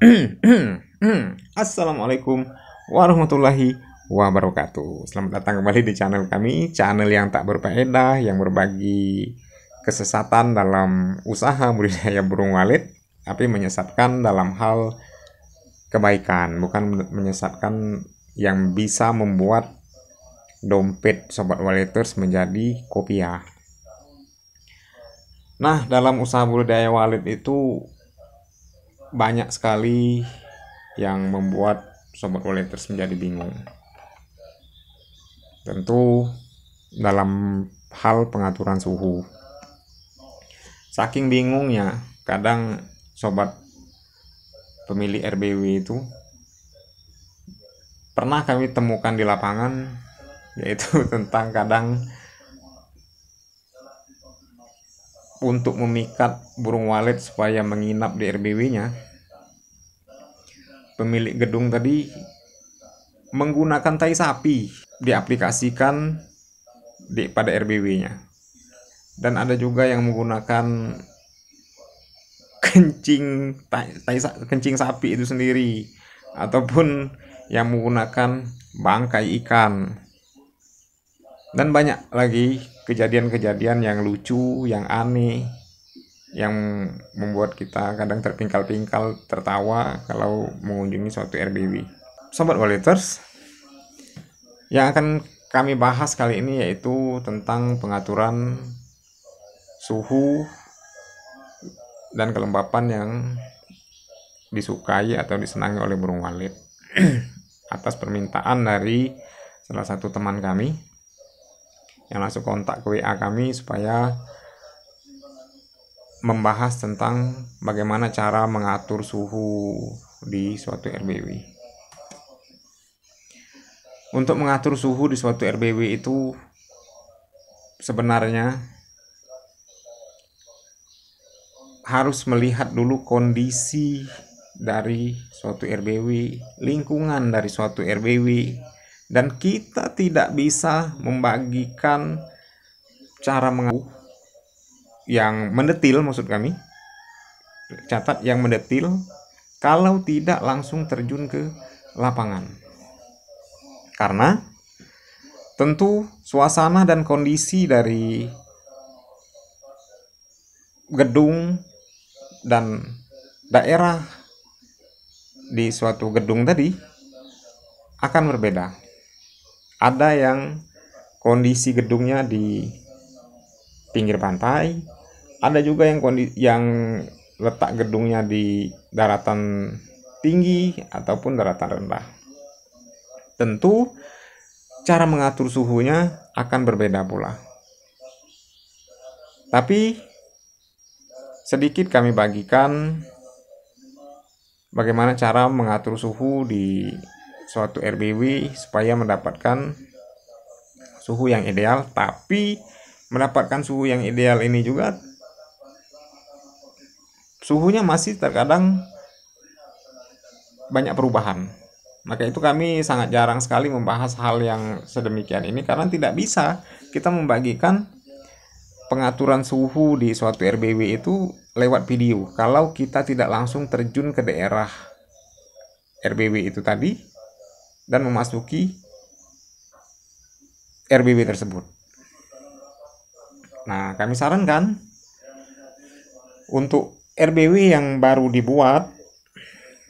Assalamualaikum warahmatullahi wabarakatuh. Selamat datang kembali di channel kami, channel yang tak berfaedah yang berbagi kesesatan dalam usaha budidaya burung walet tapi menyesatkan dalam hal kebaikan, bukan menyesatkan yang bisa membuat dompet sobat waleters menjadi kopiah. Nah, dalam usaha budidaya walet itu banyak sekali yang membuat sobat Walters menjadi bingung. Tentu dalam hal pengaturan suhu. Saking bingungnya, kadang sobat pemilih RBW itu pernah kami temukan di lapangan yaitu tentang kadang untuk memikat burung walet supaya menginap di RBW-nya, pemilik gedung tadi menggunakan tai sapi diaplikasikan di pada RBW-nya. Dan ada juga yang menggunakan kencing tai, tai kencing sapi itu sendiri ataupun yang menggunakan bangkai ikan. Dan banyak lagi kejadian-kejadian yang lucu, yang aneh, yang membuat kita kadang terpingkal-pingkal tertawa kalau mengunjungi suatu RBW. Sobat Walleters, yang akan kami bahas kali ini yaitu tentang pengaturan suhu dan kelembapan yang disukai atau disenangi oleh burung walet atas permintaan dari salah satu teman kami yang langsung kontak ke WA kami supaya membahas tentang bagaimana cara mengatur suhu di suatu RBW. Untuk mengatur suhu di suatu RBW itu sebenarnya harus melihat dulu kondisi dari suatu RBW, lingkungan dari suatu RBW, dan kita tidak bisa membagikan cara mengaku yang mendetil maksud kami catat yang mendetil kalau tidak langsung terjun ke lapangan karena tentu suasana dan kondisi dari gedung dan daerah di suatu gedung tadi akan berbeda ada yang kondisi gedungnya di pinggir pantai, ada juga yang kondisi yang letak gedungnya di daratan tinggi ataupun daratan rendah. Tentu cara mengatur suhunya akan berbeda pula. Tapi sedikit kami bagikan bagaimana cara mengatur suhu di suatu RBW supaya mendapatkan suhu yang ideal tapi mendapatkan suhu yang ideal ini juga suhunya masih terkadang banyak perubahan maka itu kami sangat jarang sekali membahas hal yang sedemikian ini karena tidak bisa kita membagikan pengaturan suhu di suatu RBW itu lewat video. Kalau kita tidak langsung terjun ke daerah RBW itu tadi, dan memasuki RBB tersebut. Nah, kami sarankan untuk RBW yang baru dibuat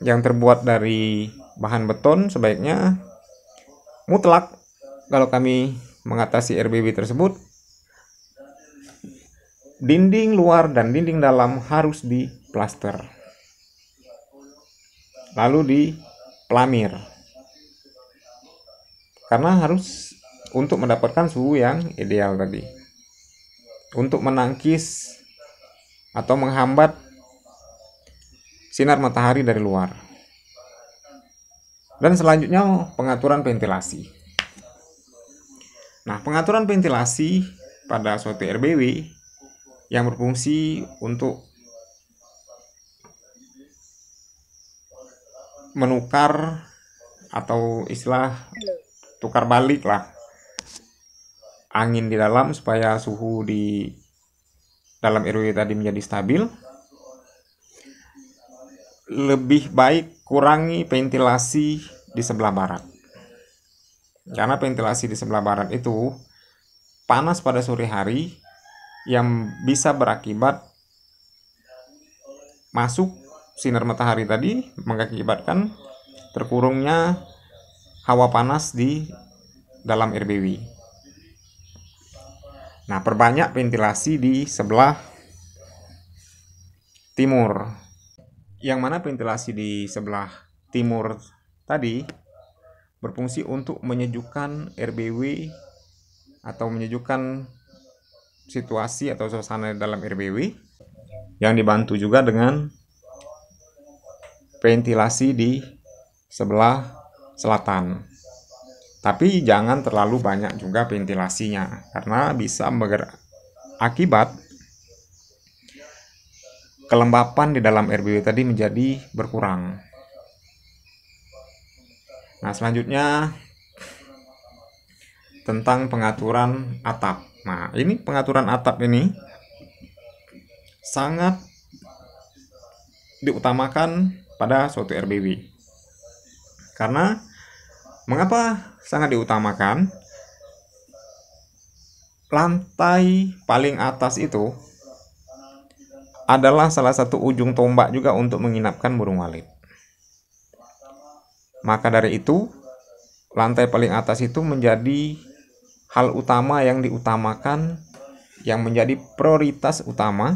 yang terbuat dari bahan beton sebaiknya mutlak kalau kami mengatasi rbw tersebut dinding luar dan dinding dalam harus diplaster lalu di karena harus untuk mendapatkan suhu yang ideal tadi untuk menangkis atau menghambat sinar matahari dari luar dan selanjutnya pengaturan ventilasi nah pengaturan ventilasi pada suatu RBW yang berfungsi untuk menukar atau istilah tukar balik lah angin di dalam supaya suhu di dalam RW tadi menjadi stabil lebih baik kurangi ventilasi di sebelah barat karena ventilasi di sebelah barat itu panas pada sore hari yang bisa berakibat masuk sinar matahari tadi mengakibatkan terkurungnya hawa panas di dalam RBW. Nah, perbanyak ventilasi di sebelah timur. Yang mana ventilasi di sebelah timur tadi berfungsi untuk menyejukkan RBW atau menyejukkan situasi atau suasana dalam RBW yang dibantu juga dengan ventilasi di sebelah selatan. Tapi jangan terlalu banyak juga ventilasinya karena bisa akibat kelembapan di dalam RBW tadi menjadi berkurang. Nah, selanjutnya tentang pengaturan atap. Nah, ini pengaturan atap ini sangat diutamakan pada suatu RBW. Karena Mengapa sangat diutamakan? Lantai paling atas itu adalah salah satu ujung tombak juga untuk menginapkan burung walet. Maka dari itu, lantai paling atas itu menjadi hal utama yang diutamakan, yang menjadi prioritas utama,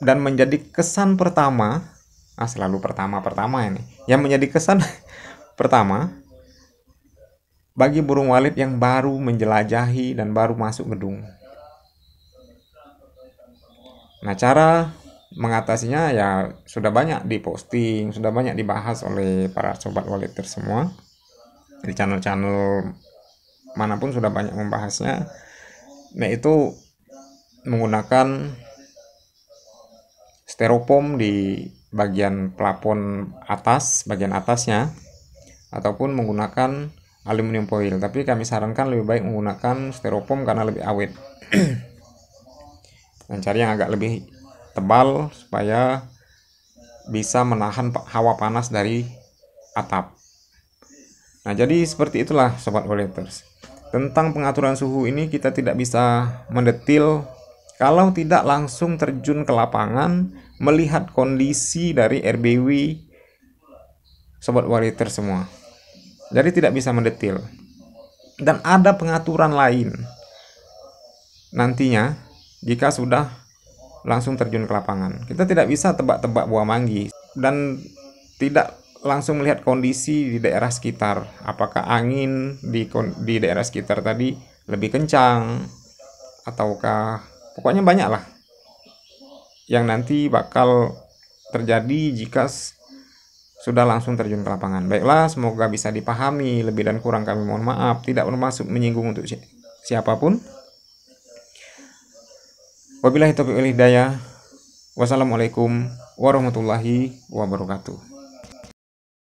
dan menjadi kesan pertama, ah selalu pertama-pertama ini, yang menjadi kesan pertama, bagi burung walet yang baru menjelajahi dan baru masuk gedung. Nah, cara mengatasinya ya sudah banyak diposting, sudah banyak dibahas oleh para sobat walet semua di channel-channel manapun sudah banyak membahasnya. Nah, itu menggunakan styrofoam di bagian plafon atas, bagian atasnya ataupun menggunakan aluminium foil. Tapi kami sarankan lebih baik menggunakan styrofoam karena lebih awet. Dan cari yang agak lebih tebal supaya bisa menahan hawa panas dari atap. Nah, jadi seperti itulah sobat Oleters. Tentang pengaturan suhu ini kita tidak bisa mendetil kalau tidak langsung terjun ke lapangan melihat kondisi dari RBW sobat warrior semua. Jadi tidak bisa mendetil. Dan ada pengaturan lain nantinya jika sudah langsung terjun ke lapangan. Kita tidak bisa tebak-tebak buah manggi dan tidak langsung melihat kondisi di daerah sekitar. Apakah angin di di daerah sekitar tadi lebih kencang ataukah pokoknya banyak lah yang nanti bakal terjadi jika sudah langsung terjun ke lapangan. Baiklah, semoga bisa dipahami. Lebih dan kurang kami mohon maaf, tidak bermaksud menyinggung untuk si siapapun. Wabillahi taufiq wal hidayah. Wassalamualaikum warahmatullahi wabarakatuh.